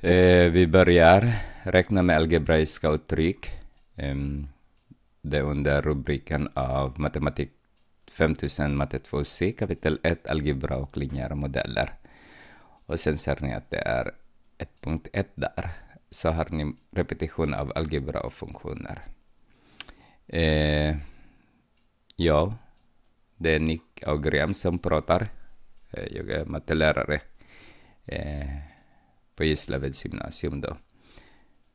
Eh, vi börjar räkna med algebraiska uttryck. Eh, det är under rubriken av matematik 5000 matte 2c kapitel 1 algebra och linjära modeller. Och sen ser ni att det är 1.1 där. Så har ni repetition av algebra och funktioner. Eh, ja, det är Nick Augrem som pratar. Eh, jag är mattelärare. Eh, på Gislaveds gymnasium då.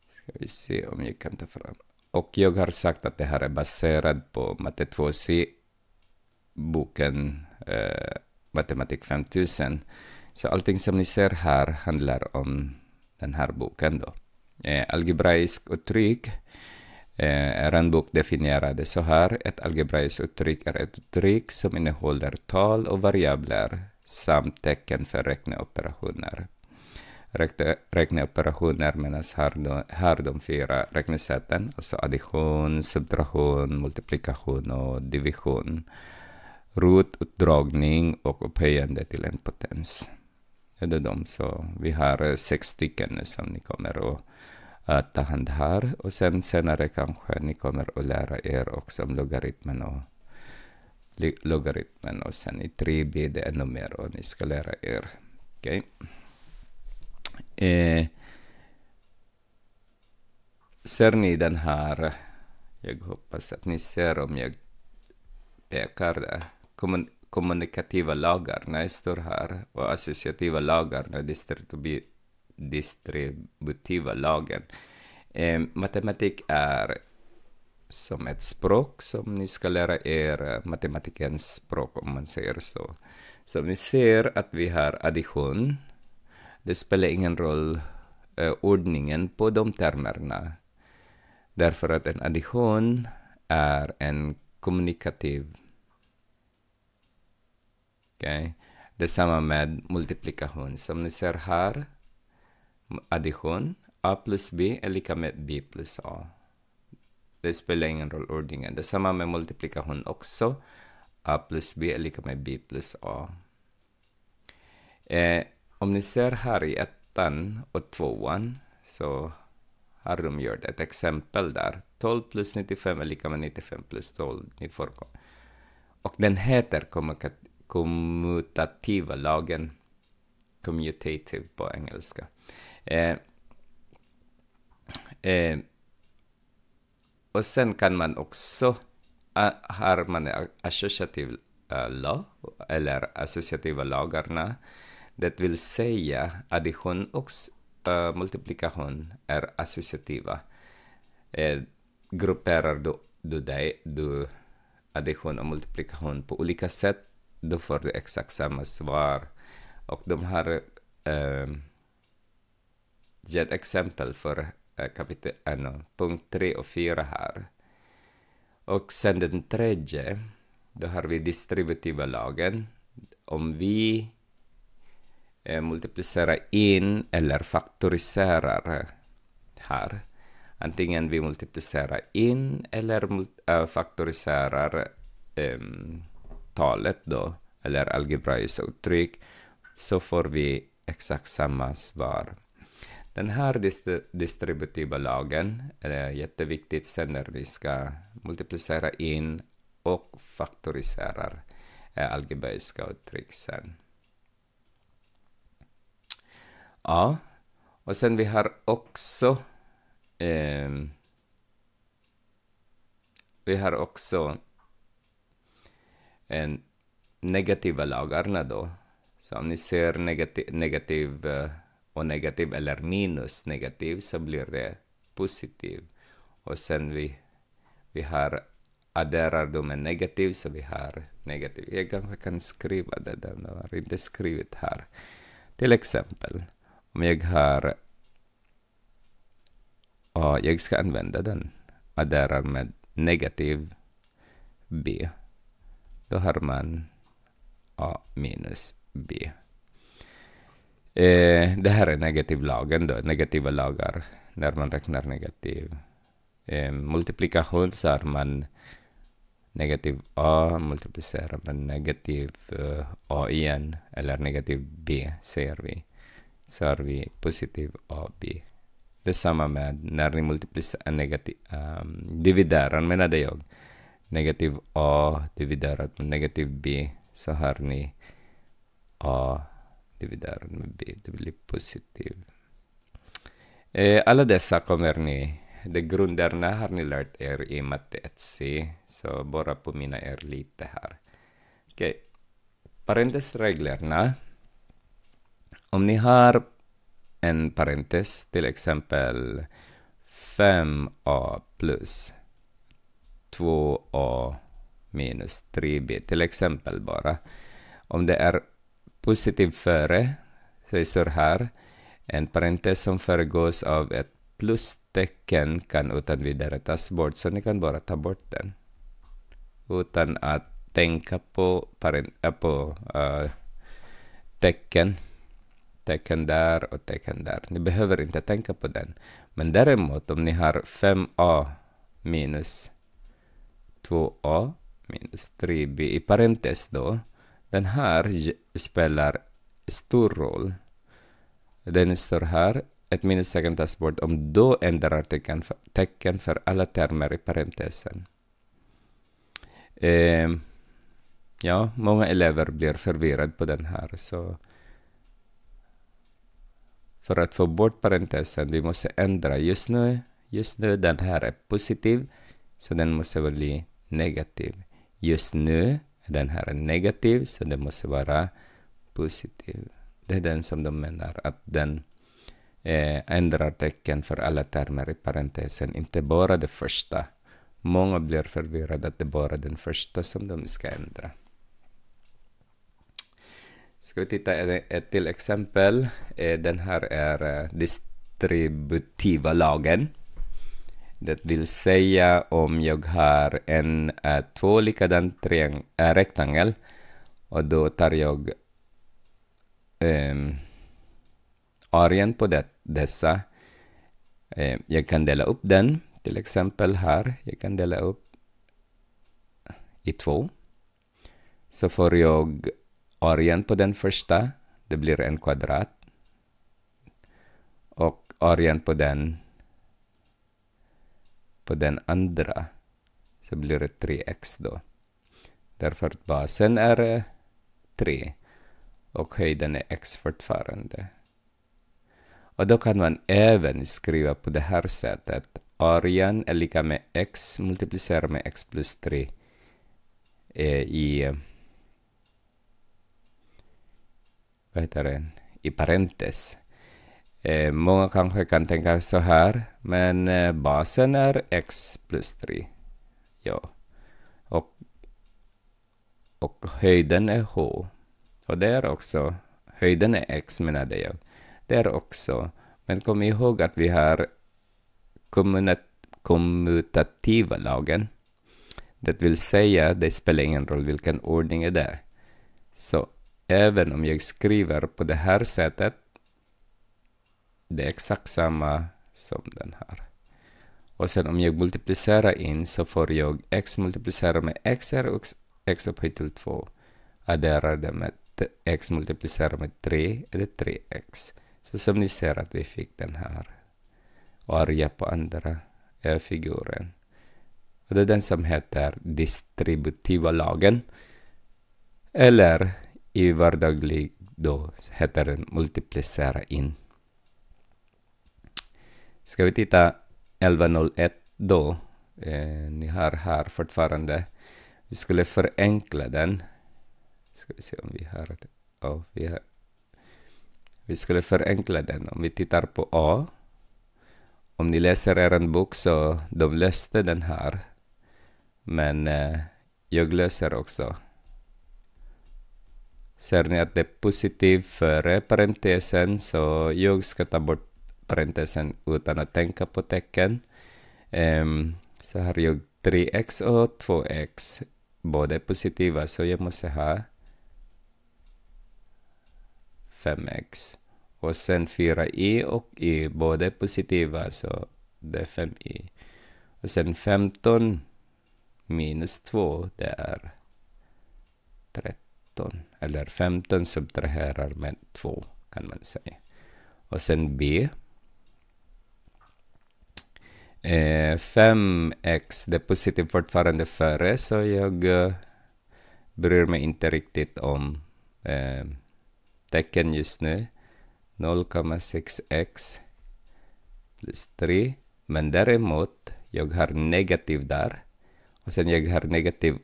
Ska vi se om jag kan ta fram. Och jag har sagt att det här är baserat på matte 2C, boken eh, Matematik 5000. Så allting som ni ser här handlar om den här boken då. Eh, algebraisk uttryck eh, är en bok definierade så här. Ett algebraiskt uttryck är ett uttryck som innehåller tal och variabler samt tecken för räkneoperationer. Räkneoperationer, medan här de, här de fyra räknesätten, alltså addition, subtraktion, multiplikation och division, rotutdragning och upphöjande till en potens. Det är de, så vi har eh, sex stycken nu som ni kommer att uh, ta hand här och sen senare kanske ni kommer att lära er också om logaritmen och logaritmen och sen i 3b det ännu mer och ni ska lära er. Okay. Eh, ser ni den här, jag hoppas att ni ser om jag pekar där, Kommun kommunikativa lagar, när jag står här, och associativa lagar, distributiva, distributiva lagen. Eh, matematik är som ett språk som ni ska lära er, matematikens språk om man säger så. Så vi ser att vi har addition, det spelar ingen roll eh, ordningen på de termerna. Därför att en addition är en kommunikativ. Okay. Detsamma med multiplikation. Som ni ser här, addition. A plus B är lika med B plus A. Det spelar ingen roll ordningen. Detsamma med multiplikation också. A plus B är lika med B plus A. Eh, om ni ser här i ettan och tvåan så har de gjort ett exempel där. 12 plus 95 är lika med 95 plus 12. Ni får och den heter kommutativa lagen. Commutative på engelska. Eh, eh, och sen kan man också, har man associativ uh, eh, law, eller associativa lagarna, det vill säga addition och uh, multiplikation är associativa. Eh, grupperar du, du, dig, du addition och multiplikation på olika sätt, då får du exakt samma svar. Och de har eh, gett exempel för eh, kapitel, eh, punkt 3 och 4 här. Och sen den tredje, då har vi distributiva lagen. Om vi eh, multiplicerar in eller faktoriserar här. Antingen vi multiplicerar in eller eh, faktoriserar eh, talet då, eller algebraiska uttryck, så får vi exakt samma svar. Den här dist distributiva lagen är jätteviktigt sen när vi ska multiplicera in och faktorisera eh, algebraiska uttryck sen. Ja. Och sen vi har också... Eh, vi har också en negativa lagarna då. Så om ni ser negativ, negativ eh, och negativ eller minus negativ så blir det positiv. Och sen vi, vi har adderar de med negativ så vi har negativ. Jag kanske kan skriva det där, jag har inte skrivit här. Till exempel om jag har och jag ska använda den adderar med negativ b då har man a minus b eh, det här är negativlagen då, negativa lagar när man räknar negativ eh, multiplikation så har man negativ a multiplicerar med negativ uh, a igen eller negativ b säger vi så har vi positiv AB. Detsamma med när ni multiplicerar eh, negativ, um, ehm, dividerar menade jag. Negativ A dividerat med negativ B så har ni A dividerat med B. Det blir positiv. Eh, alla dessa kommer ni de grunderna har ni lärt er i matte 1C, så bara påminna er lite här. Okej, okay. parentesreglerna om ni har en parentes, till exempel 5a plus 2a minus 3b, till exempel bara. Om det är positiv före, säg så här, en parentes som föregås av ett plustecken kan utan vidare tas bort, så ni kan bara ta bort den. Utan att tänka på, äh, på äh, tecken tecken där och tecken där. Ni behöver inte tänka på den. Men däremot om ni har 5a minus 2a minus 3b i parentes då. Den här spelar stor roll. Den står här. Ett minustecken tas bort om då ändrar tecken för, tecken för alla termer i parentesen. Eh, ja, många elever blir förvirrade på den här. så... För att få bort parentesen, vi måste ändra. Just nu, just nu den här är positiv, så den måste bli negativ. Just nu, den här är negativ, så den måste vara positiv. Det är den som de menar, att den eh, ändrar tecken för alla termer i parentesen, inte bara det första. Många blir förvirrade att det bara är den första som de ska ändra. Ska vi titta ett till exempel. Eh, den här är eh, distributiva lagen. Det vill säga om jag har en eh, två likadan rektangel och då tar jag ähm, arean på det, dessa. Ähm, jag kan dela upp den, till exempel här. Jag kan dela upp i två. Så får jag origin på den första, det blir en kvadrat. Och origin på den, på den andra, så blir det 3x då. Därför att basen är 3 eh, och höjden är x fortfarande. Och då kan man även skriva på det här sättet. Origin är lika med x multiplicerat med x plus 3 eh, i vad heter det, i parentes. Eh, många kanske kan tänka så här, men eh, basen är x plus 3. Ja. Och, och höjden är h. Och det är också, höjden är x menade jag. Det är också, men kom ihåg att vi har kommutativa lagen. Det vill säga, det spelar ingen roll vilken ordning det är. Så även om jag skriver på det här sättet, det är exakt samma som den här. Och sen om jag multiplicerar in så får jag x multiplicera med x är och x upphöjt till 2. Adderar det med x multiplicerar med 3 är det 3x. Så som ni ser att vi fick den här arga på andra eh, figuren. Och det är den som heter distributiva lagen. Eller i vardaglig då heter den multiplicera in. Ska vi titta 1101 då. Eh, ni har här fortfarande. Vi skulle förenkla den. Ska vi se om vi har det. Oh, vi, har. vi skulle förenkla den. Om vi tittar på A. Om ni läser er bok så de löste den här. Men eh, jag löser också Ser ni att det är positivt före parentesen så jag ska ta bort parentesen utan att tänka på tecken. Um, så har jag 3x och 2x. Båda är positiva så jag e måste ha 5x. Och sen 4i och y, båda är positiva så det är 5i. Och sen 15 minus 2, det är 13. 13 eller 15 subtraherar med 2 kan man säga. Och sen B. 5x, eh, det är positivt fortfarande före så jag eh, bryr mig inte riktigt om eh, tecken just nu. 0,6x plus 3. Men däremot, jag har negativ där. Och sen jag har negativ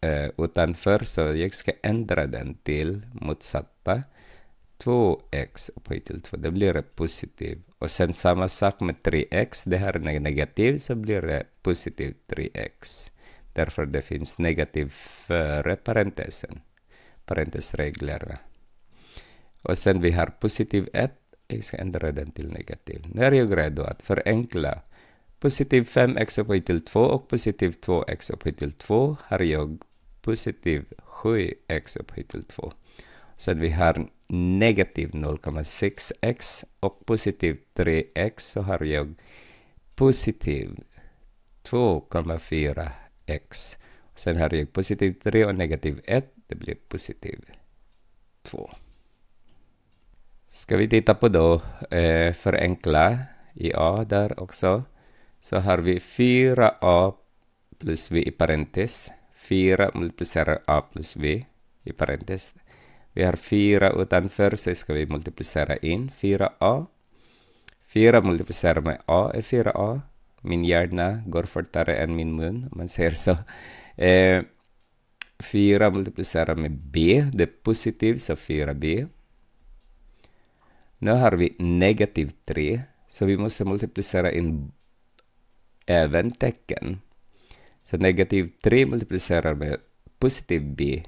eh, utan så jag ska ändra den till motsatta. 2x upphöjt till 2, det blir positiv. Och sen samma sak med 3x, det här är negativ så blir det positiv 3x. Därför det finns negativ före parentesen, parentesreglerna. Och sen vi har positiv 1, jag ska ändra den till negativ. Nu är jag redo att förenkla. Positiv 5x upphöjt till 2 och positiv 2x upphöjt till 2 har jag positiv 7x upphöjt till 2. Så att vi har negativ 0,6x och positiv 3x så har jag positiv 2,4x. Sen har jag positiv 3 och negativ 1, det blir positiv 2. Ska vi titta på då eh, förenkla i A där också. Så har vi 4a plus v i parentes 4 multiplicerar a plus b i parentes. Vi har 4 utanför så ska vi multiplicera in 4a. 4 multiplicerar med a är 4a. Min hjärna går fortare än min mun om man säger så. Eh, 4 multiplicerar med b, det är positivt så 4b. Nu har vi negativ 3 så vi måste multiplicera in även tecken. Så negativ 3 multiplicerar med positiv b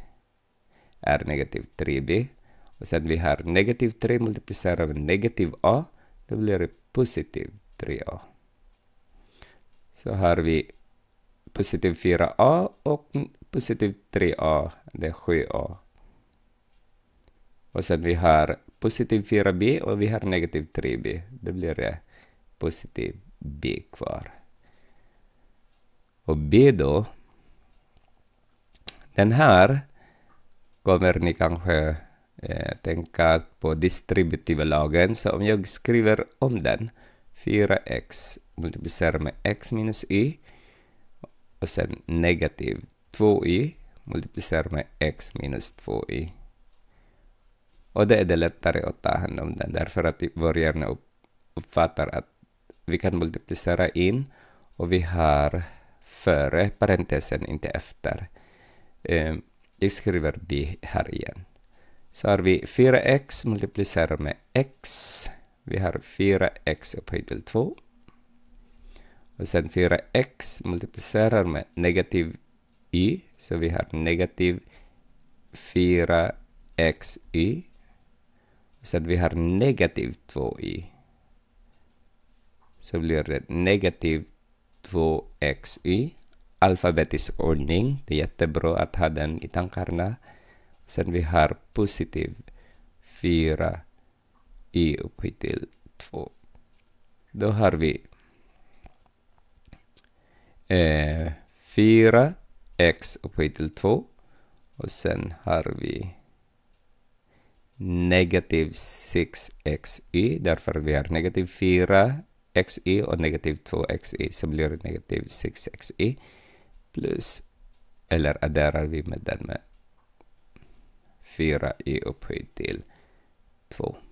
är negativ 3b. Och sen vi har negativ 3 multiplicerar med negativ a. Då blir det positiv 3a. Så har vi positiv 4a och positiv 3a. Det är 7a. Och sen vi har positiv 4b och vi har negativ 3b. Då blir det positiv b kvar och be då. Den här kommer ni kanske eh, tänka på distributiva lagen. Så om jag skriver om den, 4x multiplicerar med x minus y och sen negativ 2y multiplicerar med x minus 2y. Och det är det lättare att ta hand om den därför att vår hjärna uppfattar att vi kan multiplicera in och vi har före parentesen, inte efter. Ehm, jag skriver b här igen. Så har vi 4x multiplicerat med x. Vi har 4x upphöjt till 2. Och sen 4x multiplicerar med negativ y. Så vi har negativ 4xy. sen vi har negativ 2y. Så blir det negativ 2xy, alfabetisk ordning. Det är jättebra att ha den i tankarna. Sen vi har positiv 4y upphöjt till 2. Då har vi eh, 4x upphöjt till 2 och sen har vi negativ 6xy därför vi har negativ 4 xy och negativ 2xy så blir det negativ 6xy plus, eller adderar vi med den med 4y upphöjt till 2.